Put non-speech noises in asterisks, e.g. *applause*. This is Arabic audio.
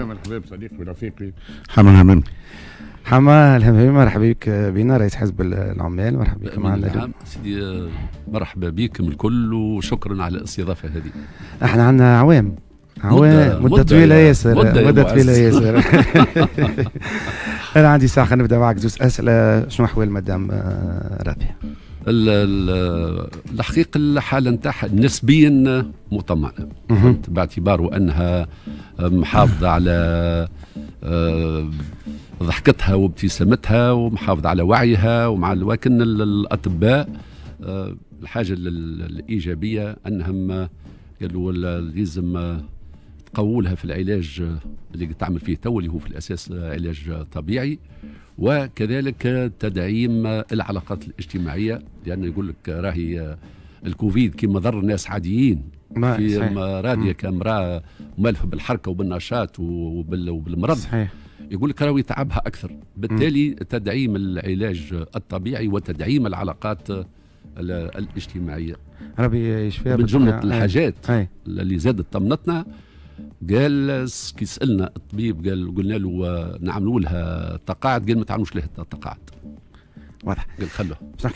مرحبا بصديقي ورفيقي حماه همام حماه الهمامي مرحبا بك بنا رئيس حزب العمال مرحبا بك معنا سيدي مرحبا بكم الكل وشكرا على الاستضافه هذه احنا عندنا عوام عوام مدة, طويلة ياسر مدة طويلة ياسر *laughs* انا عندي ساعه خلينا نبدا معك زوز اسئله آه، شنو احوال مدام آه، رابيه؟ الحقيقه الحاله نتاعها نسبيا مطمئنه باعتبار انها محافظه *laughs* على آه، ضحكتها وابتسامتها ومحافظه على وعيها ومع لكن الاطباء الحاجه الايجابيه انهم قالوا لازم قولها في العلاج اللي تعمل فيه تو اللي هو في الاساس علاج طبيعي وكذلك تدعيم العلاقات الاجتماعيه لان يقول لك راهي الكوفيد كما ضر الناس عاديين في راضيه كامراه مالفه بالحركه وبالنشاط وبالمرض صحيح. يقول لك راهو يتعبها اكثر بالتالي تدعيم العلاج الطبيعي وتدعيم العلاقات الاجتماعيه ربي يشفيها من جمله آه. الحاجات اللي زادت طمنتنا قال كي سالنا الطبيب قال قلنا له نعملوا لها تقاعد قال ما تعملوش لها تقاعد واضح قال خلوه